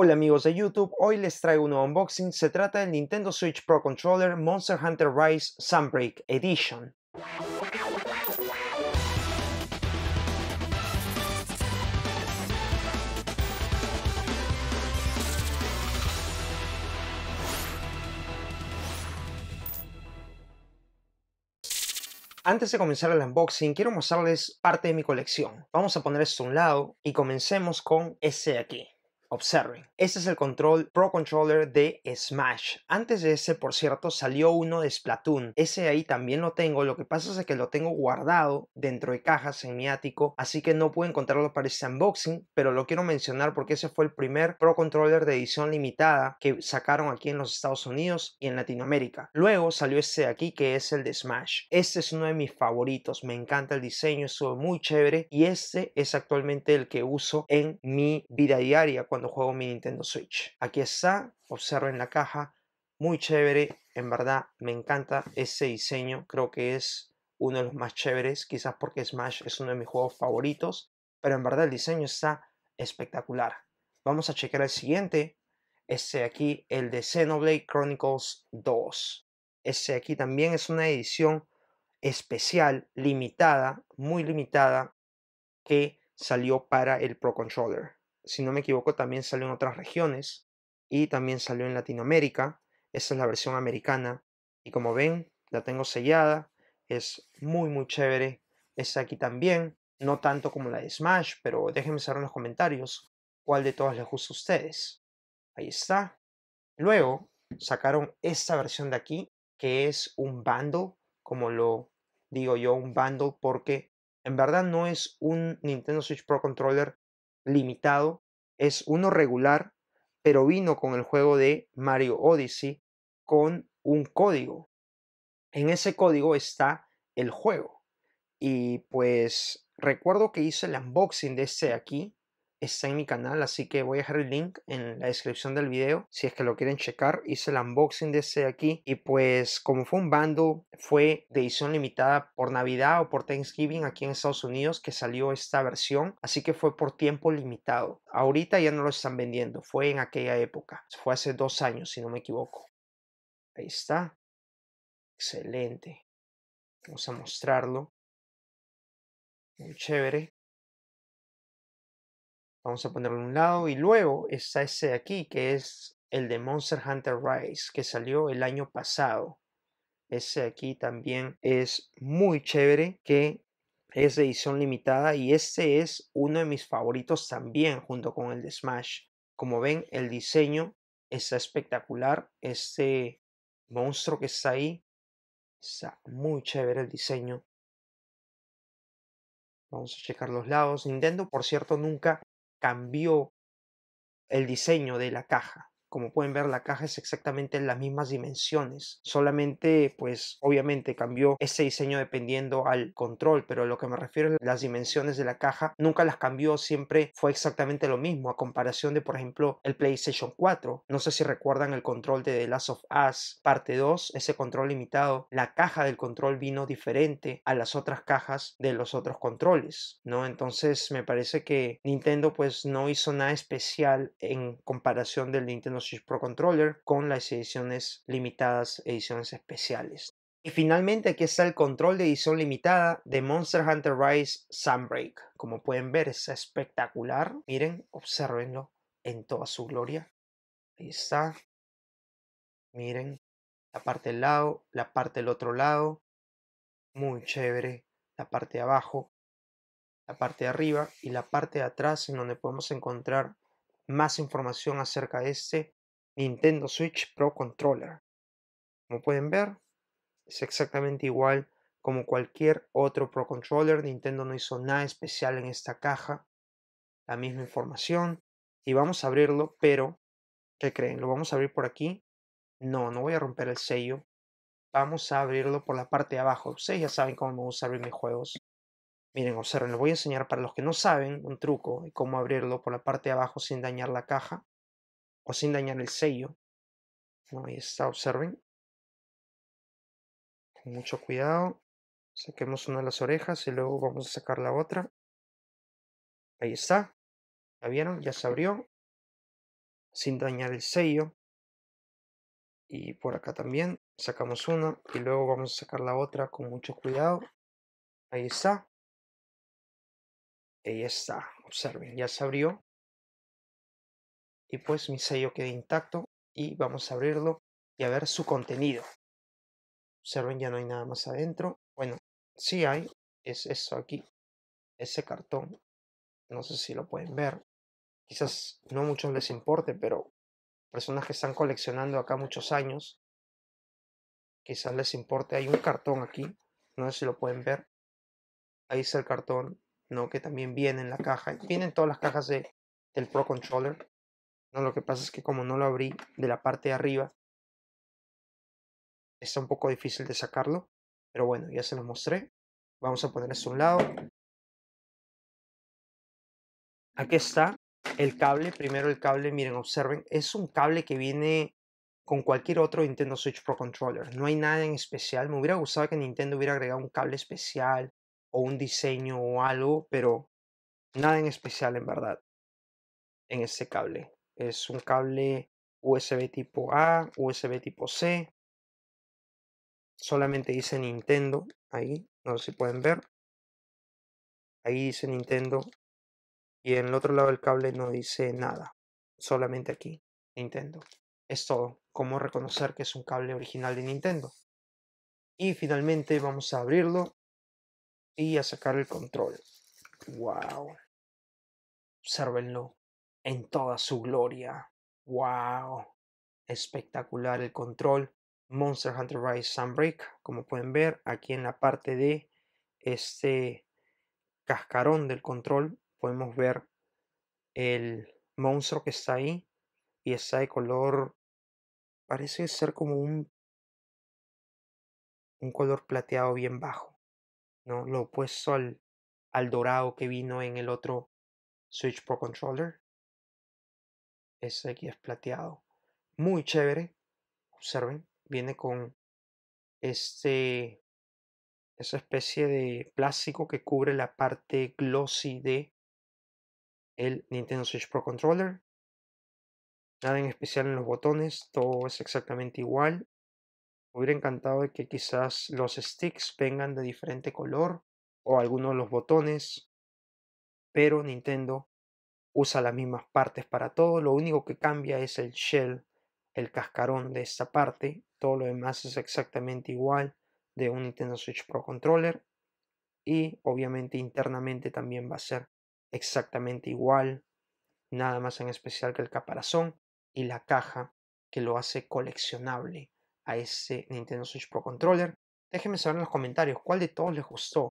Hola amigos de YouTube, hoy les traigo un nuevo unboxing, se trata del Nintendo Switch Pro Controller Monster Hunter Rise Sunbreak Edition. antes de comenzar el unboxing, quiero mostrarles parte de mi colección. Vamos a poner esto a un lado y comencemos con este de aquí. Observen Este es el control Pro Controller de Smash. Antes de ese, por cierto, salió uno de Splatoon. Ese ahí también lo tengo. Lo que pasa es que lo tengo guardado dentro de cajas en mi ático, así que no puedo encontrarlo para este unboxing, pero lo quiero mencionar porque ese fue el primer Pro Controller de edición limitada que sacaron aquí en los Estados Unidos y en Latinoamérica. Luego salió este de aquí que es el de Smash. Este es uno de mis favoritos. Me encanta el diseño, estuvo muy chévere y este es actualmente el que uso en mi vida diaria cuando juego mi Nintendo Switch. Aquí está, observen la caja, muy chévere, en verdad me encanta ese diseño, creo que es uno de los más chéveres, quizás porque Smash es uno de mis juegos favoritos, pero en verdad el diseño está espectacular. Vamos a checar el siguiente, este aquí, el de Xenoblade Chronicles 2. Este aquí también es una edición especial, limitada, muy limitada, que salió para el Pro Controller si no me equivoco, también salió en otras regiones y también salió en Latinoamérica. Esta es la versión americana. Y como ven, la tengo sellada. Es muy, muy chévere. Esta aquí también. No tanto como la de Smash, pero déjenme saber en los comentarios cuál de todas les gusta a ustedes. Ahí está. Luego sacaron esta versión de aquí, que es un bundle, como lo digo yo, un bundle, porque en verdad no es un Nintendo Switch Pro Controller limitado, es uno regular, pero vino con el juego de Mario Odyssey con un código. En ese código está el juego. Y pues recuerdo que hice el unboxing de este de aquí está en mi canal, así que voy a dejar el link en la descripción del video si es que lo quieren checar. Hice el unboxing de este de aquí y pues como fue un bando, fue de edición limitada por Navidad o por Thanksgiving aquí en Estados Unidos que salió esta versión, así que fue por tiempo limitado. Ahorita ya no lo están vendiendo, fue en aquella época, fue hace dos años si no me equivoco. Ahí está. Excelente. Vamos a mostrarlo. Muy chévere. Vamos a ponerlo a un lado. Y luego está ese de aquí, que es el de Monster Hunter Rise, que salió el año pasado. Ese de aquí también es muy chévere, que es de edición limitada y este es uno de mis favoritos también, junto con el de Smash. Como ven, el diseño está espectacular. Este monstruo que está ahí está muy chévere el diseño. Vamos a checar los lados. Nintendo, por cierto, nunca cambió el diseño de la caja. Como pueden ver, la caja es exactamente en las mismas dimensiones. Solamente, pues, obviamente cambió ese diseño dependiendo al control, pero lo que me refiero es las dimensiones de la caja. Nunca las cambió, siempre fue exactamente lo mismo, a comparación de, por ejemplo, el PlayStation 4. No sé si recuerdan el control de The Last of Us parte 2, ese control limitado. La caja del control vino diferente a las otras cajas de los otros controles, ¿no? Entonces, me parece que Nintendo, pues, no hizo nada especial en comparación del Nintendo Pro Controller con las ediciones limitadas, ediciones especiales. Y finalmente aquí está el control de edición limitada de Monster Hunter Rise Sunbreak. Como pueden ver, es espectacular. Miren, observenlo en toda su gloria. Ahí está. Miren, la parte del lado, la parte del otro lado. Muy chévere. La parte de abajo, la parte de arriba y la parte de atrás en donde podemos encontrar más información acerca de este Nintendo Switch Pro Controller. Como pueden ver, es exactamente igual como cualquier otro Pro Controller. Nintendo no hizo nada especial en esta caja. La misma información. Y vamos a abrirlo, pero, ¿qué creen? ¿Lo vamos a abrir por aquí? No, no voy a romper el sello. Vamos a abrirlo por la parte de abajo. Ustedes ya saben cómo me gusta abrir mis juegos. Miren, observen, les voy a enseñar para los que no saben un truco y cómo abrirlo por la parte de abajo sin dañar la caja o sin dañar el sello. ahí está, observen. Con mucho cuidado. Saquemos una de las orejas y luego vamos a sacar la otra. Ahí está. ¿La vieron? Ya se abrió. Sin dañar el sello. Y por acá también sacamos una y luego vamos a sacar la otra con mucho cuidado. Ahí está ahí está, observen, ya se abrió. Y pues mi sello queda intacto y vamos a abrirlo y a ver su contenido. Observen, ya no hay nada más adentro. Bueno, sí hay, es eso aquí, ese cartón. No sé si lo pueden ver. Quizás no a muchos les importe, pero personas que están coleccionando acá muchos años, quizás les importe. Hay un cartón aquí, no sé si lo pueden ver. Ahí está el cartón ¿no? Que también viene en la caja. Vienen todas las cajas del Pro Controller. ¿no? Lo que pasa es que como no lo abrí de la parte de arriba, está un poco difícil de sacarlo. Pero bueno, ya se lo mostré. Vamos a poner esto a un lado. Aquí está el cable. Primero el cable, miren, observen. Es un cable que viene con cualquier otro Nintendo Switch Pro Controller. No hay nada en especial. Me hubiera gustado que Nintendo hubiera agregado un cable especial o un diseño o algo, pero nada en especial en verdad en ese cable. Es un cable USB tipo A, USB tipo C. Solamente dice Nintendo ahí, no sé si pueden ver. Ahí dice Nintendo y en el otro lado del cable no dice nada. Solamente aquí, Nintendo. Es todo. Cómo reconocer que es un cable original de Nintendo. Y finalmente vamos a abrirlo y a sacar el control. ¡Wow! Obsérvenlo en toda su gloria. ¡Wow! Espectacular el control. Monster Hunter Rise Sunbreak, como pueden ver aquí en la parte de este cascarón del control podemos ver el monstruo que está ahí y está de color parece ser como un un color plateado bien bajo ¿no? Lo opuesto al, al dorado que vino en el otro Switch Pro Controller. Ese aquí es plateado. Muy chévere. Observen. Viene con este esa especie de plástico que cubre la parte glossy de el Nintendo Switch Pro Controller. Nada en especial en los botones, todo es exactamente igual hubiera encantado que quizás los sticks vengan de diferente color o algunos de los botones, pero Nintendo usa las mismas partes para todo, lo único que cambia es el shell, el cascarón de esta parte, todo lo demás es exactamente igual de un Nintendo Switch Pro Controller y obviamente internamente también va a ser exactamente igual, nada más en especial que el caparazón y la caja que lo hace coleccionable a ese Nintendo Switch Pro Controller. Déjenme saber en los comentarios cuál de todos les gustó.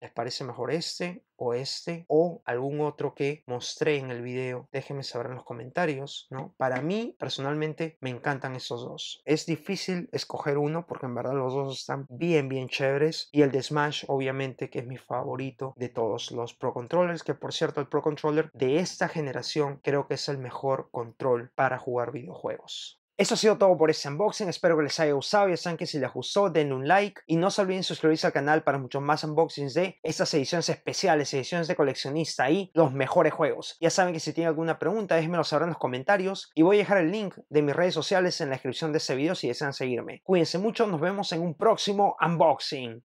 ¿Les parece mejor este o este o algún otro que mostré en el video? Déjenme saber en los comentarios, ¿no? Para mí, personalmente, me encantan esos dos. Es difícil escoger uno porque en verdad los dos están bien, bien chéveres. Y el de Smash, obviamente, que es mi favorito de todos los Pro Controllers. Que por cierto, el Pro Controller de esta generación creo que es el mejor control para jugar videojuegos. Eso ha sido todo por este unboxing, espero que les haya gustado, ya saben que si les gustó denle un like y no se olviden suscribirse al canal para muchos más unboxings de estas ediciones especiales, ediciones de coleccionista y los mejores juegos. Ya saben que si tienen alguna pregunta déjenmelo saber en los comentarios y voy a dejar el link de mis redes sociales en la descripción de este video si desean seguirme. Cuídense mucho, nos vemos en un próximo unboxing.